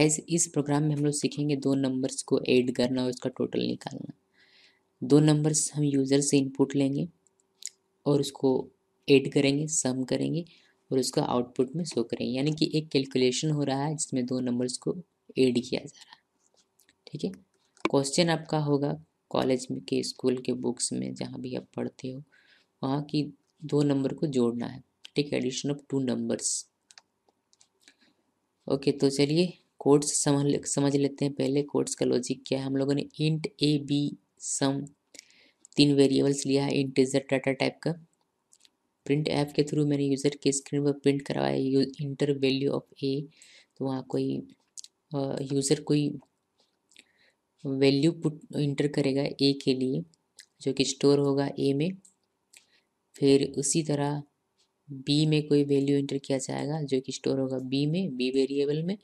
guys इस programme में हम लोग सीखेंगे दो नंबर्स को ऐड करना और उसका टोटल निकालना दो नंबर्स हम यूज़र से इनपुट लेंगे और उसको ऐड करेंगे सम करेंगे और उसका आउटपुट में शो करेंगे यानी कि एक कैलकुलेशन हो रहा है जिसमें दो नंबर्स को ऐड किया जा रहा है ठीक है क्वेश्चन आपका होगा कॉलेज में के स्कूल के बुक्स में जहाँ भी आप पढ़ते हो वहाँ की दो नंबर को जोड़ना है ठीक है addition of two numbers okay तो चलिए कोड्स समझ समझ लेते हैं पहले कोड्स का लॉजिक क्या है हम लोगों ने इंट ए बी सम तीन वेरिएबल्स लिया है इंटेजर डाटा टाइप का प्रिंट ऐप के थ्रू मैंने यूज़र के स्क्रीन पर प्रिंट करवाया इंटर वैल्यू ऑफ ए तो वहाँ कोई यूज़र कोई वैल्यू पुट इंटर करेगा ए के लिए जो कि स्टोर होगा ए में फिर उसी तरह बी में कोई वैल्यू इंटर किया जाएगा जो कि स्टोर होगा बी में बी वेरिएबल में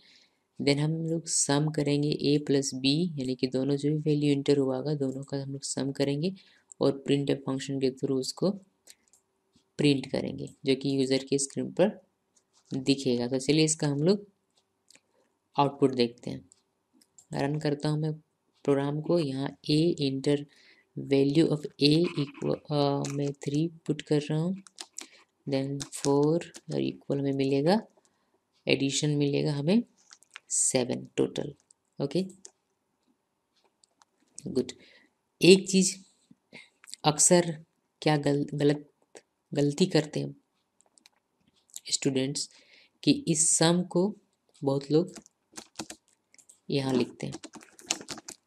देन हम लोग सम करेंगे ए प्लस बी यानी कि दोनों जो भी वैल्यू इंटर हुआ होगा दोनों का हम लोग सम करेंगे और प्रिंट फंक्शन के थ्रू उसको प्रिंट करेंगे जो कि यूज़र के स्क्रीन पर दिखेगा तो चलिए इसका हम लोग आउटपुट देखते हैं रन करता हूँ मैं प्रोग्राम को यहाँ a enter value of a equal मैं थ्री पुट कर रहा हूँ देन फोर और इक्वल हमें मिलेगा एडिशन मिलेगा हमें सेवन टोटल ओके गुड एक चीज़ अक्सर क्या गल, गलत गलती करते हैं स्टूडेंट्स कि इस सम को बहुत लोग यहाँ लिखते हैं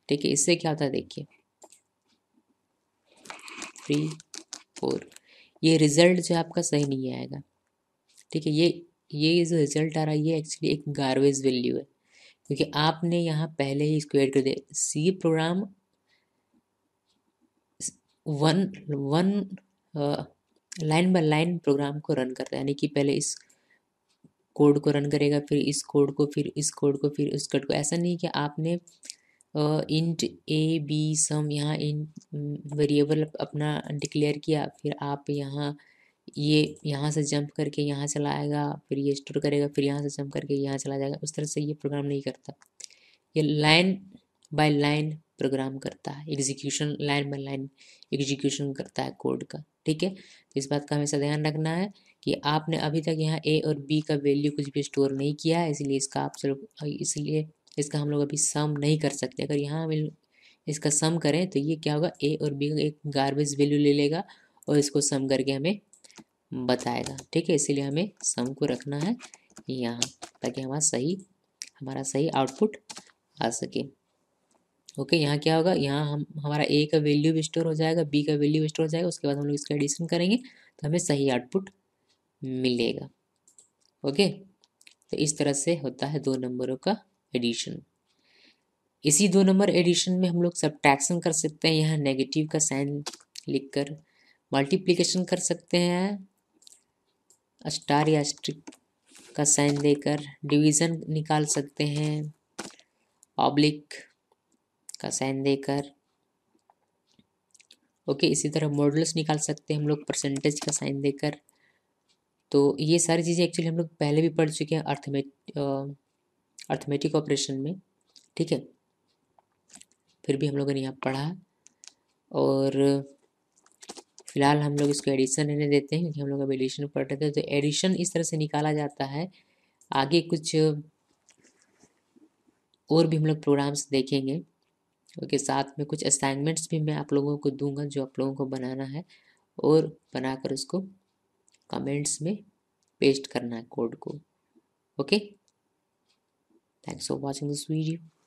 ठीक है इससे क्या होता है देखिए थ्री फोर ये रिज़ल्ट जो आपका सही नहीं आएगा ठीक है ये ये जो रिज़ल्ट आ रहा है ये एक्चुअली एक गार्बेज वैल्यू है क्योंकि आपने यहाँ पहले ही इसको uh, ऐड कर दिया C program one one line by line program को रन करता है यानी कि पहले इस कोड को रन करेगा फिर इस कोड को फिर इस कोड को फिर उस कोड को ऐसा नहीं कि आपने इंट ए बी सम यहाँ इन वेरिएबल mm, अपना डिक्लेयर किया फिर आप यहाँ ये यहाँ से जंप करके यहाँ चला आएगा फिर ये स्टोर करेगा फिर यहाँ से जंप करके यहाँ चला जाएगा उस तरह से ये प्रोग्राम नहीं करता ये लाइन बाय लाइन प्रोग्राम करता है execution line by line execution करता है कोड का ठीक है तो इस बात का हमेशा ध्यान रखना है कि आपने अभी तक यहाँ ए और बी का वैल्यू कुछ भी स्टोर नहीं किया है इसलिए इसका आप चलो इसलिए इसका हम लोग अभी सम नहीं कर सकते अगर यहाँ इसका सम करें तो ये क्या होगा ए और बी का एक गार्बेज वैल्यू ले लेगा और इसको सम करके हमें बताएगा ठीक है इसीलिए हमें सम को रखना है यहाँ ताकि हमारा सही हमारा सही आउटपुट आ सके ओके यहाँ क्या होगा यहाँ हम हमारा ए का वैल्यू भी स्टोर हो जाएगा बी का वैल्यू स्टोर हो जाएगा उसके बाद हम लोग इसका एडिशन करेंगे तो हमें सही आउटपुट मिलेगा ओके तो इस तरह से होता है दो नंबरों का एडिशन इसी दो नंबर एडिशन में हम लोग सब कर सकते हैं यहाँ नेगेटिव का साइन लिखकर मल्टीप्लिकेशन कर सकते हैं स्टार या स्ट्रिक का साइन देकर डिवीज़न निकाल सकते हैं ऑब्लिक का साइन देकर ओके इसी तरह मॉडल्स निकाल सकते हैं हम लोग परसेंटेज का साइन देकर तो ये सारी चीज़ें एक्चुअली हम लोग पहले भी पढ़ चुके हैं अर्थमेट अर्थमेटिक ऑपरेशन में ठीक है फिर भी हम लोगों ने यहाँ पढ़ा और फिलहाल हम लोग इसको एडिशन रहने देते हैं क्योंकि हम लोग अब एडिशन पढ़ रहे थे तो एडिशन इस तरह से निकाला जाता है आगे कुछ और भी हम लोग प्रोग्राम्स देखेंगे ओके साथ में कुछ असाइनमेंट्स भी मैं आप लोगों को दूंगा जो आप लोगों को बनाना है और बनाकर उसको कमेंट्स में पेस्ट करना है कोड को okay thanks for watching this video